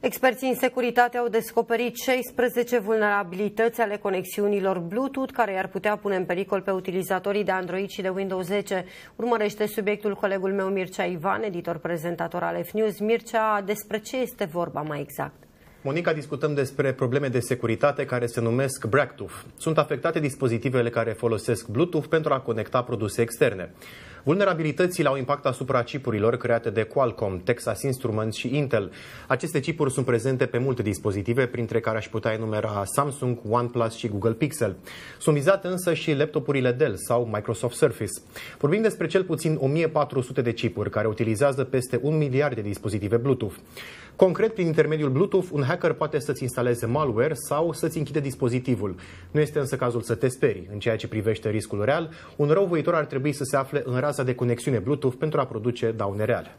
Experții în securitate au descoperit 16 vulnerabilități ale conexiunilor Bluetooth care i-ar putea pune în pericol pe utilizatorii de Android și de Windows 10. Urmărește subiectul colegul meu Mircea Ivan, editor prezentator al F-News. Mircea, despre ce este vorba mai exact? Monica, discutăm despre probleme de securitate care se numesc Bractooth. Sunt afectate dispozitivele care folosesc Bluetooth pentru a conecta produse externe. Vulnerabilitățile au impact asupra chipurilor create de Qualcomm, Texas Instruments și Intel. Aceste chipuri sunt prezente pe multe dispozitive, printre care aș putea enumera Samsung, OnePlus și Google Pixel. Sunt vizate însă și laptopurile Dell sau Microsoft Surface. Vorbim despre cel puțin 1400 de chipuri care utilizează peste un miliard de dispozitive Bluetooth. Concret, prin intermediul Bluetooth, un hacker poate să-ți instaleze malware sau să-ți închide dispozitivul. Nu este însă cazul să te sperii. În ceea ce privește riscul real, un răuvoitor ar trebui să se afle în raza de conexiune Bluetooth pentru a produce daune reale.